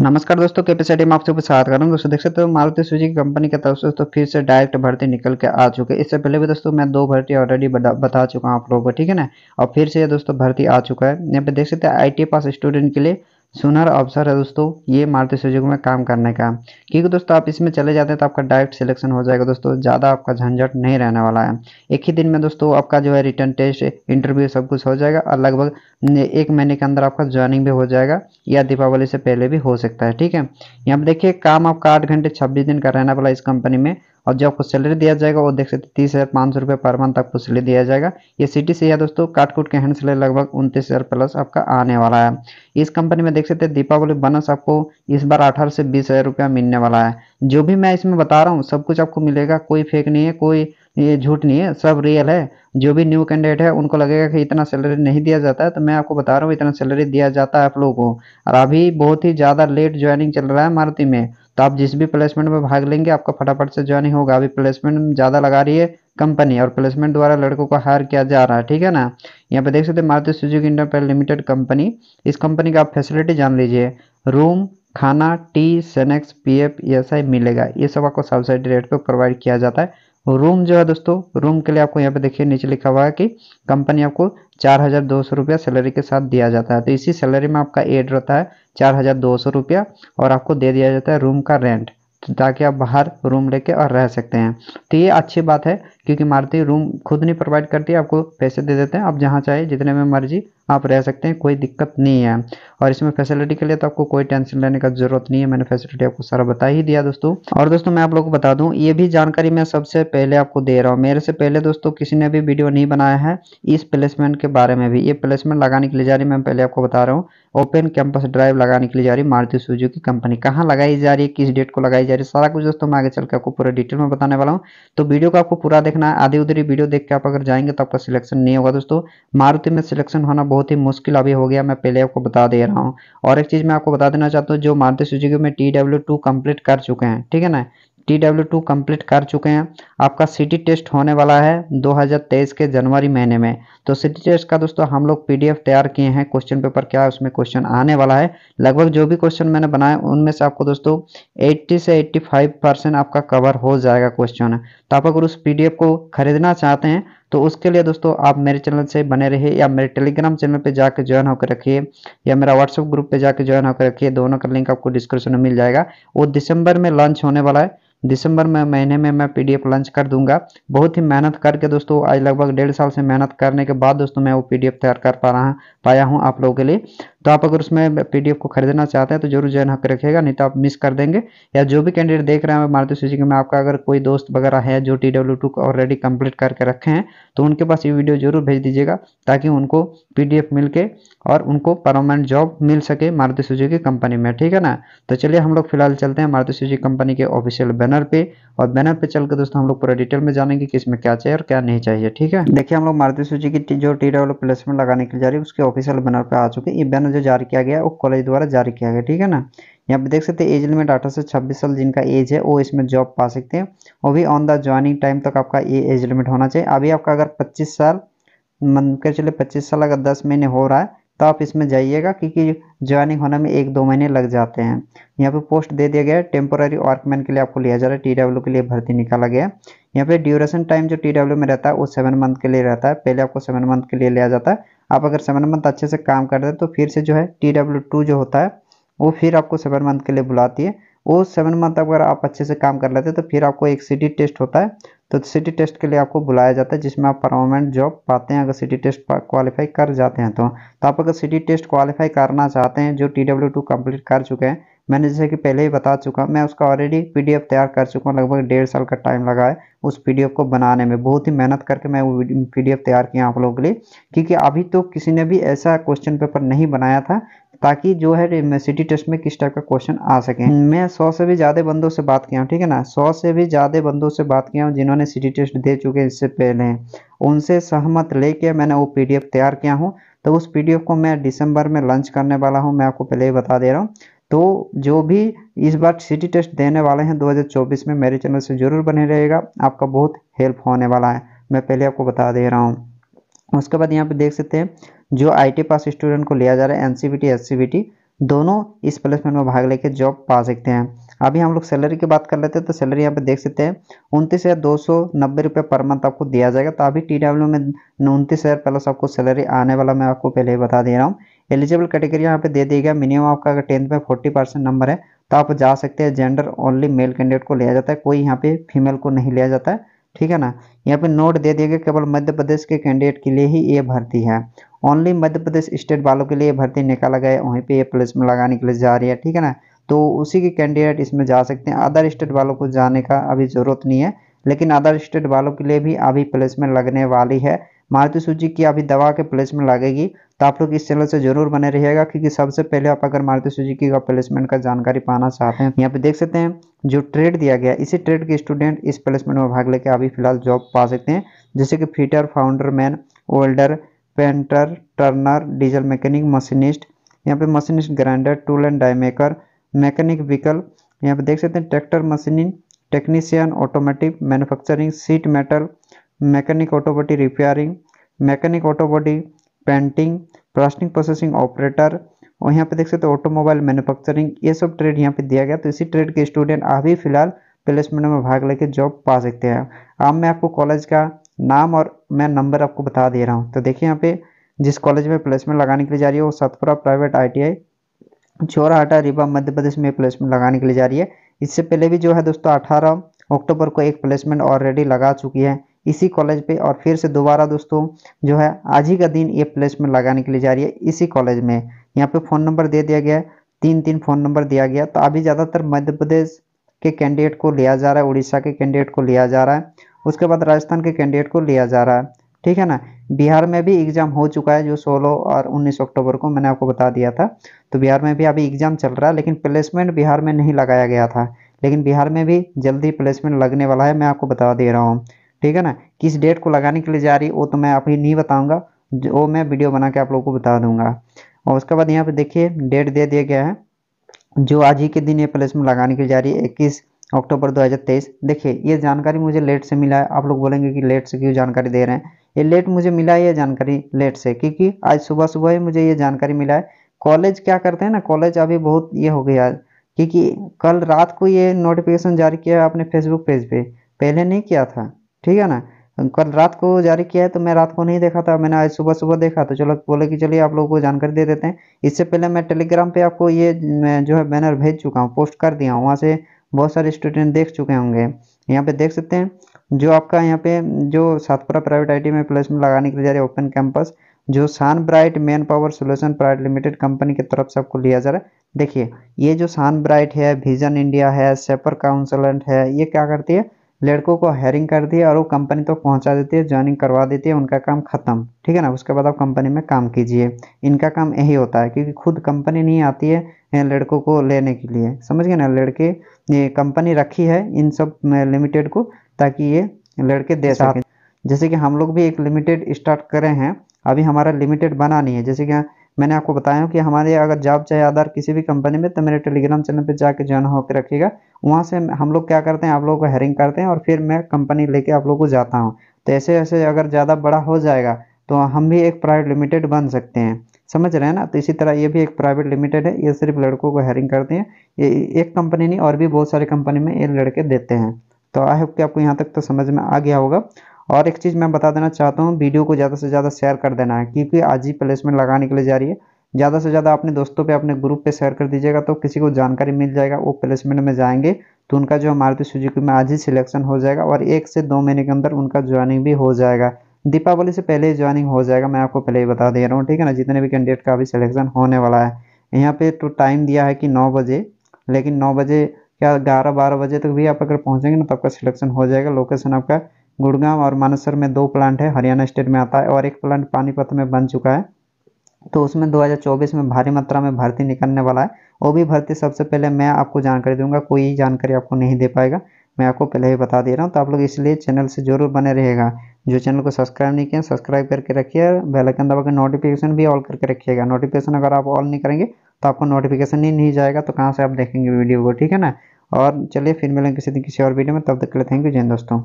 नमस्कार दोस्तों के में आप सबको स्वागत कर रहा हूँ दोस्तों देख सकते हो मारुति की कंपनी के तरफ से दोस्तों फिर से डायरेक्ट भर्ती निकल के आ चुके इससे पहले भी दोस्तों मैं दो भर्ती ऑलरेडी बता चुका हूँ आप लोगों को ठीक है ना और फिर से दोस्तों भर्ती आ चुका है यहाँ पे देख सकते हैं आई पास स्टूडेंट के लिए सुनर अवसर है दोस्तों ये मारुति सुजुकी में काम करने का क्योंकि दोस्तों आप इसमें चले जाते हैं तो आपका डायरेक्ट सिलेक्शन हो जाएगा दोस्तों ज़्यादा आपका झंझट नहीं रहने वाला है एक ही दिन में दोस्तों आपका जो है रिटर्न टेस्ट इंटरव्यू सब कुछ हो जाएगा और लगभग एक महीने के अंदर आपका ज्वाइनिंग भी हो जाएगा या दीपावली से पहले भी हो सकता है ठीक है यहाँ पर देखिए काम आपका आठ घंटे छब्बीस दिन का रहने वाला इस कंपनी में और जो आपको सैलरी दिया जाएगा वो देख सकते तीस हज़ार पाँच सौ रुपये पर मंथ आपको सैलरी दिया जाएगा ये सिटी से है दोस्तों काट कूट के हैंड सैलरी लगभग उनतीस हज़ार प्लस आपका आने वाला है इस कंपनी में देख सकते हैं दीपावली बनस आपको इस बार अठारह से बीस हज़ार रुपया मिलने वाला है जो भी मैं इसमें बता रहा हूँ सब कुछ आपको मिलेगा कोई फेक नहीं है कोई ये झूठ नहीं है सब रियल है जो भी न्यू कैंडिडेट है उनको लगेगा कि इतना सैलरी नहीं दिया जाता है तो मैं आपको बता रहा हूँ इतना सैलरी दिया जाता है आप लोगों को और अभी बहुत ही ज़्यादा लेट ज्वाइनिंग चल रहा है मारुति में तो आप जिस भी प्लेसमेंट में भाग लेंगे आपका फटाफट से ज्वाइनिंग होगा अभी प्लेसमेंट ज़्यादा लगा रही है कंपनी और प्लेसमेंट द्वारा लड़कों को हायर किया जा रहा है ठीक है ना यहाँ पे देख सकते हैं Maruti Suzuki enterprise limited company इस कंपनी का आप फैसिलिटी जान लीजिए रूम खाना tea snacks P F E S I मिलेगा ये सब आपको सब्सिडी रेट पर प्रोवाइड किया जाता है रूम जो है दोस्तों रूम के लिए आपको यहाँ पे देखिए नीचे लिखा हुआ है कि कंपनी आपको चार हजार दो सौ रुपया सैलरी के साथ दिया जाता है तो इसी सैलरी में आपका एड रहता है चार हजार दो सौ रुपया और आपको दे दिया जाता है रूम का रेंट ताकि आप बाहर रूम लेके और रह सकते हैं तो ये अच्छी बात है क्योंकि मारुति रूम खुद नहीं प्रोवाइड करती आपको पैसे दे देते हैं आप जहाँ चाहे जितने में मर्जी आप रह सकते हैं कोई दिक्कत नहीं है और इसमें फैसिलिटी के लिए तो आपको कोई टेंशन लेने का जरूरत नहीं है मैंने फैसिलिटी आपको सारा बता ही दिया दोस्तों और दोस्तों मैं आप लोगों को बता दूं ये भी जानकारी मैं सबसे पहले आपको दे रहा हूँ मेरे से पहले दोस्तों किसी ने भी वीडियो नहीं बनाया है इस प्लेसमेंट के बारे में भी ये प्लेसमेंट लगाने के लिए जा रही मैं पहले आपको बता रहा हूँ ओपन कैंपस ड्राइव लगाने के लिए जा रही मारुति की कंपनी कहाँ लगाई जा रही है किस डेट को लगाई जा है सारा कुछ दोस्तों मैं आगे चल के आपको पूरा डिटेल में बताने वाला हूँ तो वीडियो को आपको पूरा देखना है आधी उधरी वीडियो देख के आप अगर जाएंगे तो आपका सिलेक्शन नहीं होगा दोस्तों मारुति में सिलेक्शन होना बहुत ही मुश्किल अभी हो गया मैं पहले आपको बता दे रहा हूँ और एक चीज़ मैं आपको बता देना चाहता हूँ जो मारुति सुजुकी में टी डब्ल्यू टू कंप्लीट कर चुके हैं ठीक है ना टी डब्ल्यू टू कम्प्लीट कर चुके हैं आपका सिटी टेस्ट होने वाला है 2023 के जनवरी महीने में तो सिटी टेस्ट का दोस्तों हम लोग पीडीएफ तैयार किए हैं क्वेश्चन पेपर क्या है उसमें क्वेश्चन आने वाला है लगभग जो भी क्वेश्चन मैंने बनाए उनमें से आपको दोस्तों 80 से 85 परसेंट आपका कवर हो जाएगा क्वेश्चन तो आप अगर उस पी को खरीदना चाहते हैं तो उसके लिए दोस्तों आप मेरे चैनल से बने रहिए या मेरे टेलीग्राम चैनल पर जाकर ज्वाइन होकर रखिए या मेरा व्हाट्सअप ग्रुप पर जाकर ज्वाइन होकर रखिए दोनों का लिंक आपको डिस्क्रिप्शन में मिल जाएगा वो दिसंबर में लॉन्च होने वाला है दिसंबर में महीने में मैं पीडीएफ लॉन्च कर दूंगा बहुत ही मेहनत करके दोस्तों आज लगभग डेढ़ साल से मेहनत करने के बाद दोस्तों मैं वो पीडीएफ तैयार कर पा रहा पाया हूँ आप लोगों के लिए तो आप अगर उसमें पीडीएफ को खरीदना चाहते हैं तो जरूर ज्वाइन होकर रखिएगा नहीं तो आप मिस कर देंगे या जो भी कैंडिडेट देख रहे हैं मारती सूची में आपका अगर कोई दोस्त वगैरह है जो T W two already complete करके रखे हैं तो उनके पास ये वीडियो जरूर भेज दीजिएगा ताकि उनको पीडीएफ मिल के और उनको परमानेंट जॉब मिल सके मारुति सुजुकी कंपनी में ठीक है ना तो चलिए हम लोग फिलहाल चलते हैं मारुति सुजुकी कंपनी के ऑफिशियल बैनर पे और बैनर पे चल के दोस्तों हम लोग पूरा डिटेल में जानेंगे कि इसमें क्या चाहिए और क्या नहीं चाहिए ठीक है देखिए हम लोग मारुति सुजुकी जो टी डब्ल्यू प्लेसमेंट लगाने के लिए जा रही है उसके ऑफिशियल बैनर पर आ चुके ये बैनर जो जारी किया गया वो कॉलेज द्वारा जारी किया गया ठीक है ना यहाँ पे देख सकते हैं एज लिमिट अठारह से छब्बीस साल जिनका एज है वो इसमें जॉब पा सकते हैं वो भी ऑन द ज्वाइनिंग टाइम तक आपका ये एज लिमिट होना चाहिए अभी आपका अगर पच्चीस साल मन कर चले पच्चीस साल अगर दस महीने हो रहा है तो आप इसमें जाइएगा क्योंकि ज्वाइनिंग होने में एक दो महीने लग जाते हैं यहाँ पे पोस्ट दे दिया गया है टेम्पोरारी वर्कमैन के लिए आपको लिया जा रहा है टी डब्ल्यू के लिए भर्ती निकाला गया है यहाँ पे ड्यूरेशन टाइम जो टी डब्ल्यू में रहता है वो सेवन मंथ के लिए रहता है पहले आपको सेवन मंथ के लिए लिया जाता है आप अगर सेवन मंथ अच्छे से काम करते हैं तो फिर से जो है टी डब्ल्यू टू जो होता है वो फिर आपको सेवन मंथ के लिए बुलाती है वो सेवन मंथ अगर आप अच्छे से काम कर लेते हैं तो फिर आपको एक सिटी टेस्ट होता है तो सिटी टेस्ट के लिए आपको बुलाया जाता है जिसमें आप परमानेंट जॉब पाते हैं अगर सिटी टेस्ट क्वालिफाई कर जाते हैं तो तो आप अगर सिटी टेस्ट क्वालिफाई करना चाहते हैं जो टी डब्ल्यू टू कम्प्लीट कर चुके हैं मैंने जैसे कि पहले ही बता चुका मैं उसका ऑलरेडी एफ तैयार कर चुका हूँ लगभग डेढ़ साल का टाइम लगा है उस एफ को बनाने में बहुत ही मेहनत करके मैं वो एफ तैयार किया आप लोगों के लिए क्योंकि अभी तो किसी ने भी ऐसा क्वेश्चन पेपर नहीं बनाया था ताकि जो है सिटी टेस्ट में किस टाइप का क्वेश्चन आ सके हम्म। मैं सौ से भी ज़्यादा बंदों से बात किया हूँ ठीक है ना सौ से भी ज़्यादा बंदों से बात किया हूँ जिन्होंने सिटी टेस्ट दे चुके हैं इससे पहले उनसे सहमत लेके मैंने वो पी तैयार किया हूँ तो उस पी को मैं दिसंबर में लॉन्च करने वाला हूँ मैं आपको पहले ही बता दे रहा हूँ तो जो भी इस बार सिटी टेस्ट देने वाले हैं 2024 में मेरे चैनल से ज़रूर बने रहेगा आपका बहुत हेल्प होने वाला है मैं पहले आपको बता दे रहा हूँ उसके बाद यहाँ पे देख सकते हैं जो आईटी पास स्टूडेंट को लिया जा रहा है एनसीबीटी एससीबीटी दोनों इस प्लेसमेंट में भाग लेके जॉब पा सकते हैं अभी हम लोग सैलरी की बात कर लेते हैं तो सैलरी यहाँ पे देख सकते हैं उनतीस हज़ार दो सौ नब्बे रुपये पर मंथ आपको दिया जाएगा तो अभी टी डब्ल्यू में उनतीस हज़ार प्लस आपको सैलरी आने वाला मैं आपको पहले ही बता दे रहा हूँ एलिजिबल कैटेगरी यहाँ पे दे दी गया मिनिमम आपका अगर टेंथ में फोर्टी परसेंट नंबर है तो आप जा सकते हैं जेंडर ओनली मेल कैंडिडेट को लिया जाता है कोई यहाँ पे फीमेल को नहीं लिया जाता है ठीक है ना यहाँ पे नोट दे दिया गया केवल मध्य प्रदेश के कैंडिडेट के लिए ही ये भर्ती है ओनली मध्य प्रदेश स्टेट वालों के लिए भर्ती निकाला गया है वहीं पे ये प्लेसमेंट लगाने के लिए जा रही है ठीक है ना तो उसी के कैंडिडेट इसमें जा सकते हैं अदर स्टेट वालों को जाने का अभी ज़रूरत नहीं है लेकिन अदर स्टेट वालों के लिए भी अभी प्लेसमेंट लगने वाली है मारुति सूची की अभी दवा के प्लेसमेंट लगेगी तो आप लोग इस चैनल से जरूर बने रहिएगा क्योंकि सबसे पहले आप अगर मारुति सुजुकी का प्लेसमेंट का जानकारी पाना चाहते हैं तो यहाँ पे देख सकते हैं जो ट्रेड दिया गया इसी ट्रेड के स्टूडेंट इस प्लेसमेंट में भाग लेकर अभी फिलहाल जॉब पा सकते हैं जैसे कि fitter founder man welder painter turner diesel mechanic machinist यहाँ पे machinist grinder tool and die maker mechanic vehicle यहाँ पे देख सकते हैं tractor machining technician automotive manufacturing sheet metal mechanic auto body repairing mechanic auto body painting plastic processing operator और यहाँ पे देख सकते हो ऑटोमोबाइल मैन्युफैक्चरिंग ये सब ट्रेड यहाँ पे दिया गया तो इसी ट्रेड के स्टूडेंट अभी फिलहाल प्लेसमेंट में भाग लेके जॉब पा सकते हैं अब मैं आपको कॉलेज का नाम और मैं नंबर आपको बता दे रहा हूँ तो देखिए यहाँ पे जिस कॉलेज में प्लेसमेंट लगाने के लिए जा रही है वो Satpura private I T Rewa Madhya Pradesh में प्लेसमेंट लगाने के लिए जा रही है इससे पहले भी जो है दोस्तों अठारह अक्टूबर को एक प्लेसमेंट ऑलरेडी लगा चुकी है इसी कॉलेज पे और फिर से दोबारा दोस्तों जो है आज ही का दिन ये प्लेसमेंट लगाने के लिए जा रही है इसी कॉलेज में यहाँ पे फ़ोन नंबर दे दिया गया है तीन तीन फ़ोन नंबर दिया गया तो अभी ज़्यादातर मध्य प्रदेश के कैंडिडेट को लिया जा रहा है उड़ीसा के कैंडिडेट को लिया जा रहा है उसके बाद राजस्थान के कैंडिडेट को लिया जा रहा है ठीक है ना बिहार में भी एग्ज़ाम हो चुका है जो 16 और 19 अक्टूबर को मैंने आपको बता दिया था तो बिहार में भी अभी एग्ज़ाम चल रहा है लेकिन प्लेसमेंट बिहार में नहीं लगाया गया था लेकिन बिहार में भी जल्दी प्लेसमेंट लगने वाला है मैं आपको बता दे रहा हूँ ठीक है ना किस डेट को लगाने के लिए जा रही है वो तो मैं आप ही नहीं बताऊंगा वो मैं वीडियो बना के आप लोगों को बता दूंगा और उसके बाद यहाँ पे देखिए डेट दे दिया गया है जो आज ही के दिन ये प्लेसमेंट लगाने के लिए जा रही है इक्कीस अक्टूबर 2023 देखिए ये जानकारी मुझे लेट से मिला है आप लोग बोलेंगे कि लेट से क्यों जानकारी दे रहे हैं ये लेट मुझे मिला है ये जानकारी लेट से क्योंकि आज सुबह सुबह ही मुझे ये जानकारी मिला है कॉलेज क्या करते हैं ना कॉलेज अभी बहुत ये हो गया क्योंकि कल रात को ये नोटिफिकेशन जारी किया है अपने फेसबुक पेज पे पहले नहीं किया था ठीक है ना कल रात को जारी किया है तो मैं रात को नहीं देखा था मैंने आज सुबह सुबह देखा तो चलो बोले कि चलिए आप लोगों को जानकारी दे देते हैं इससे पहले मैं टेलीग्राम पे आपको ये जो है बैनर भेज चुका हूँ पोस्ट कर दिया हूँ वहाँ से बहुत सारे स्टूडेंट देख चुके होंगे यहाँ पे देख सकते हैं जो आपका यहाँ पे जो सातपुरा प्राइवेट आई में प्लेसमेंट लगाने के लिए जा है ओपन कैंपस जो San Bright manpower solution private limited company की तरफ से आपको लिया जा रहा है देखिए ये जो सान ब्राइट है विजन इंडिया है सेपर काउंसलेंट है ये क्या करती है लड़कों को हायरिंग कर दिए और वो कंपनी तक तो पहुंचा देती है ज्वाइनिंग करवा देती है उनका काम ख़त्म ठीक है ना उसके बाद आप कंपनी में काम कीजिए इनका काम यही होता है क्योंकि खुद कंपनी नहीं आती है लड़कों को लेने के लिए समझ गए ना लड़के ये कंपनी रखी है इन सब लिमिटेड को ताकि ये लड़के दे सकें जैसे कि हम लोग भी एक लिमिटेड स्टार्ट करे हैं अभी हमारा लिमिटेड बना नहीं है जैसे कि मैंने आपको बताया कि हमारे अगर जॉब चाहे आधार किसी भी कंपनी में तो मेरे टेलीग्राम चैनल पे जाके ज्वाइन होकर रखिएगा वहाँ से हम लोग क्या करते हैं आप लोगों को हेरिंग करते हैं और फिर मैं कंपनी लेके आप लोगों को जाता हूँ तो ऐसे ऐसे अगर ज़्यादा बड़ा हो जाएगा तो हम भी एक प्राइवेट लिमिटेड बन सकते हैं समझ रहे हैं ना तो इसी तरह ये भी एक प्राइवेट लिमिटेड है ये सिर्फ लड़कों को हेरिंग करते हैं ये एक कंपनी नहीं और भी बहुत सारी कंपनी में ये लड़के देते हैं तो आई होप कि आपको यहाँ तक तो समझ में आ गया होगा और एक चीज़ मैं बता देना चाहता हूँ वीडियो को ज़्यादा से ज़्यादा शेयर कर देना है क्योंकि आज ही प्लेसमेंट लगाने के लिए जा रही है ज़्यादा से ज़्यादा अपने दोस्तों पे अपने ग्रुप पे शेयर कर दीजिएगा तो किसी को जानकारी मिल जाएगा वो प्लेसमेंट में जाएंगे तो उनका जो मारुति सुजुकी में आज ही सिलेक्शन हो जाएगा और एक से दो महीने के अंदर उनका ज्वाइनिंग भी हो जाएगा दीपावली से पहले ही ज्वाइनिंग हो जाएगा मैं आपको पहले ही बता दे रहा हूँ ठीक है ना जितने भी कैंडिडेट का अभी सिलेक्शन होने वाला है यहाँ पे तो टाइम दिया है कि नौ बजे लेकिन नौ बजे या ग्यारह बारह बजे तक भी आप अगर पहुँचेंगे ना तो आपका सिलेक्शन हो जाएगा लोकेशन आपका गुड़गांव और मानसर में दो प्लांट है हरियाणा स्टेट में आता है और एक प्लांट पानीपत में बन चुका है तो उसमें 2024 में भारी मात्रा में भर्ती निकलने वाला है वो भी भर्ती सबसे पहले मैं आपको जानकारी दूंगा कोई जानकारी आपको नहीं दे पाएगा मैं आपको पहले ही बता दे रहा हूँ तो आप लोग इसलिए चैनल से जरूर बने रहेगा जो चैनल को सब्सक्राइब नहीं किया सब्सक्राइब करके रखिए बेल आइकन दबा के नोटिफिकेशन भी ऑल करके रखिएगा नोटिफिकेशन अगर आप ऑल नहीं करेंगे तो आपको नोटिफिकेशन ही नहीं जाएगा तो कहाँ से आप देखेंगे वीडियो को ठीक है ना और चलिए फिर मिलेंगे किसी दिन किसी और वीडियो में तब तक के लिए थैंक यू जैन दोस्तों